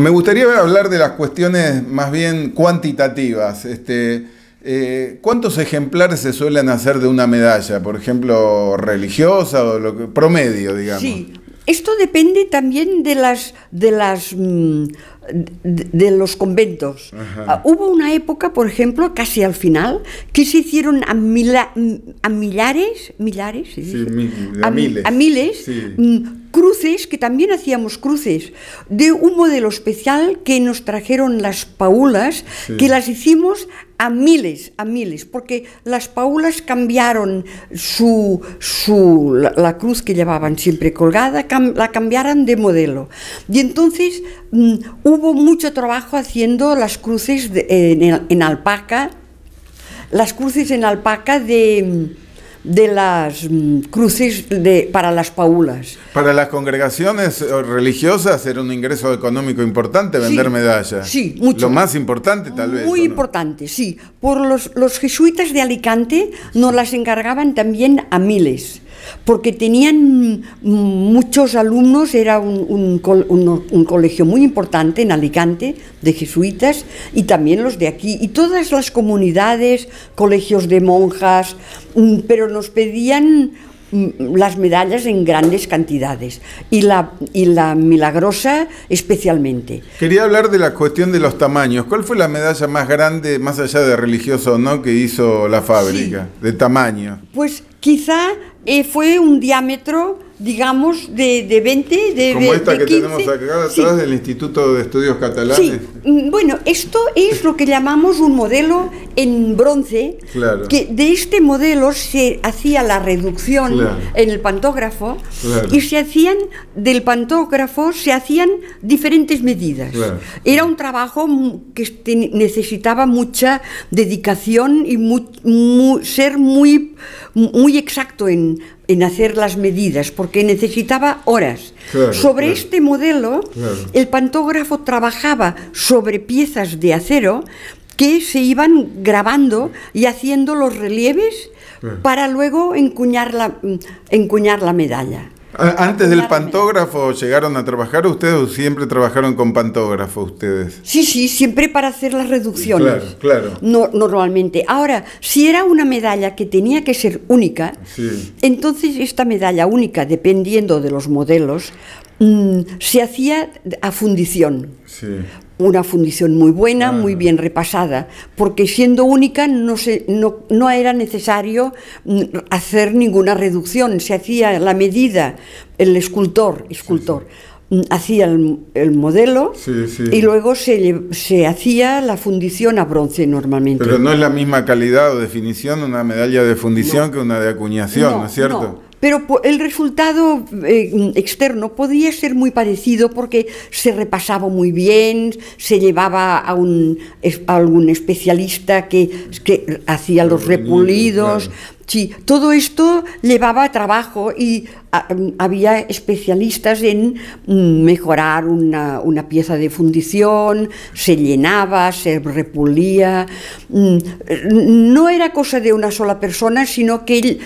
Me gustaría hablar de las cuestiones más bien cuantitativas. Este, eh, ¿Cuántos ejemplares se suelen hacer de una medalla? Por ejemplo, religiosa o lo promedio, digamos. Sí, esto depende también de las, de las mm, de, los conventos. Ah, hubo una época, por ejemplo, casi al final, que se hicieron a, a millares, a, miles, a miles mm, cruces, que también hacíamos cruces, de un modelo especial que nos trajeron las paulas, que las hicimos a miles, a miles, porque las paulas cambiaron su, su la, cruz que llevaban siempre colgada, la cambiaron de modelo. Y entonces mm, Hubo mucho trabajo haciendo las cruces en, alpaca, las cruces en alpaca de de las mm, cruces de, para las paulas. Para las congregaciones eh, religiosas era un ingreso económico importante vender medallas. Sí, mucho. Lo más importante tal vez. Muy importante, sí. Por los, los, jesuitas de Alicante nos las encargaban también a miles, porque tenían mm, muchos alumnos, era un, un colegio muy importante en Alicante de jesuitas y también los de aquí, y todas las comunidades, colegios de monjas, mm, pero nos pedían mm, las medallas en grandes cantidades y la, y la milagrosa especialmente. Quería hablar de la cuestión de los tamaños. ¿Cuál fue la medalla más grande, más allá de religioso o no, que hizo la fábrica? De tamaño. Pues quizá eh, fue un diámetro digamos, de, de 20, de Como esta que tenemos acá atrás del Instituto de Estudios Catalanes. Sí. Mm, bueno, esto es lo que llamamos un modelo en bronce, que de este modelo se hacía la reducción en el pantógrafo y se hacían, del pantógrafo se hacían diferentes medidas. Era un trabajo que este, necesitaba mucha dedicación y ser muy, muy exacto en en hacer las medidas, porque necesitaba horas. sobre este modelo, el pantógrafo trabajaba sobre piezas de acero que se iban grabando y haciendo los relieves para luego la, encuñar la medalla. Ah, antes del pantógrafo llegaron a trabajar ustedes o siempre trabajaron con pantógrafo ustedes? Sí, sí, siempre para hacer las reducciones. Claro, No, normalmente. Ahora, si era una medalla que tenía que ser única, entonces esta medalla única, dependiendo de los modelos, mm, se hacía a fundición. Sí una fundición muy buena, ah. muy bien repasada, porque siendo única no, se, no, no, era necesario mm, hacer ninguna reducción, se hacía la medida, el escultor, escultor. Mm, hacía el, modelo y luego se, se hacía la fundición a bronce normalmente. Pero no es la misma calidad o definición una medalla de fundición que una de acuñación, ¿no, es cierto? Pero el resultado eh, externo podía ser muy parecido porque se repasaba muy bien, se llevaba a, un, algún especialista que, hacía los repulidos. todo esto llevaba trabajo y había especialistas en mejorar una, una, pieza de fundición, se llenaba, se repulía. Mm, no era cosa de una sola persona, sino que él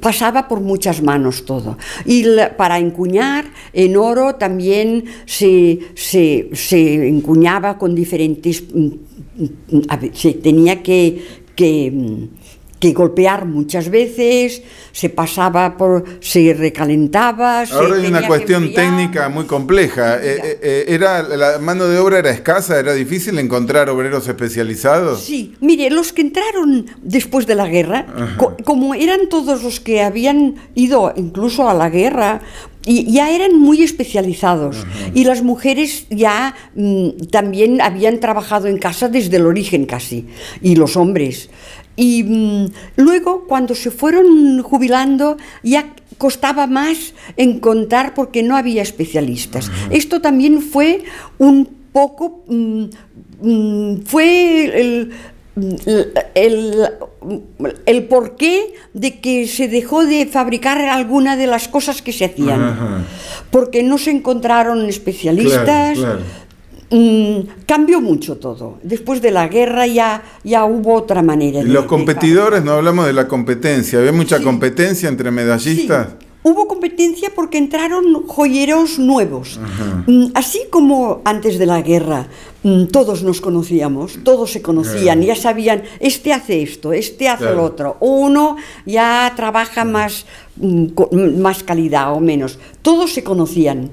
pasaba por muchas manos todo. Y para encuñar en oro también se, se, se encuñaba con diferentes... Mm, mm, mm, se tenía que que golpear muchas veces, se pasaba por, se recalentaba. Ahora hay una cuestión técnica muy compleja. Eh, eh, eh, era la mano de obra era escasa, era difícil encontrar obreros especializados. Sí, mire, los que entraron después de la guerra, como eran todos los que habían ido incluso a la guerra, y ya eran muy especializados y las mujeres ya mm, también habían trabajado en casa desde el origen casi y los hombres y mm, luego, cuando se fueron jubilando, ya costaba más encontrar porque no había especialistas. Esto también fue un poco, mm, mm, fue el, porqué de que se dejó de fabricar alguna de las cosas que se hacían, porque no se encontraron especialistas. Mm, cambió mucho todo. Después de la guerra ya, ya hubo otra manera. De, los competidores, no hablamos de la competencia, había mucha competencia entre medallistas. Hubo competencia porque entraron joyeros nuevos. Mm, así como antes de la guerra mm, todos nos conocíamos, todos se conocían, ya sabían, este hace esto, este hace lo otro, uno ya trabaja más, más calidad o menos, todos se conocían.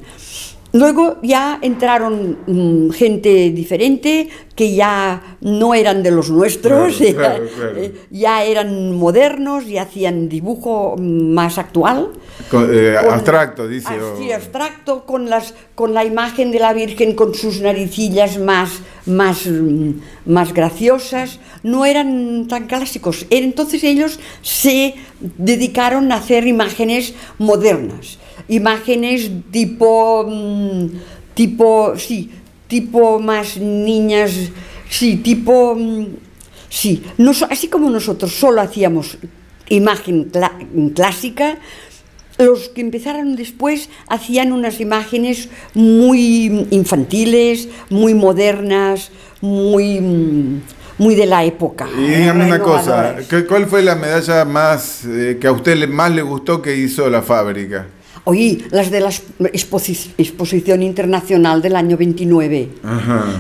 Luego ya entraron mm, gente diferente que ya no eran de los nuestros, eh, ya eran modernos y hacían dibujo mm, más actual. Eh, abstracto, dice. Ah, sí, abstracto, con, con la imagen de la Virgen, con sus naricillas más, mm, más graciosas. No eran tan clásicos. Entonces ellos se dedicaron a hacer imágenes modernas imágenes tipo, mm, tipo, sí, tipo más niñas, sí, tipo, mm, sí, así como nosotros solo hacíamos imagen clásica, los que empezaron después hacían unas imágenes muy infantiles, muy modernas, muy mm, muy de la época. Y dígame una cosa, ¿cuál fue la medalla más eh, que a usted más le gustó que hizo la fábrica? Oye, las de la exposición internacional del año 29.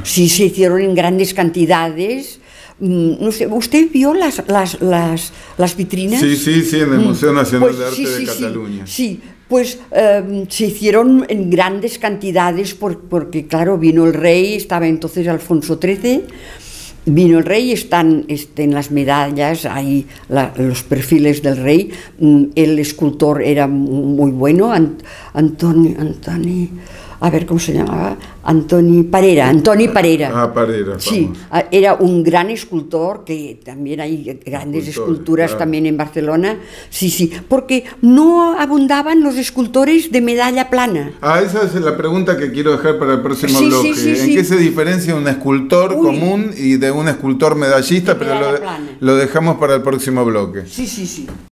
Sí, se hicieron en grandes cantidades. Mm, no sé, ¿usted vio las, las, las, las vitrinas? Sí, sí, sí, en el mm. Museo Nacional pues de Arte de Cataluña. Sí, pues em, se hicieron en grandes cantidades porque, claro, vino el rey, estaba entonces Alfonso XIII Vino el rey, están este, en las medallas, hay la, los perfiles del rey. Mm, el escultor era muy bueno, Ant Antoni, Antoni, a ver cómo se llamaba, Antoni Parera, Antoni Parera. Ah, Parera. Sí, era un gran escultor, que también hay grandes esculturas también en Barcelona. Sí, sí, porque no abundaban los escultores de medalla plana. Ah, esa es la pregunta que quiero dejar para el próximo bloque. ¿En qué se diferencia un escultor común y de un escultor medallista? pero lo dejamos para el próximo bloque. Sí, sí, sí.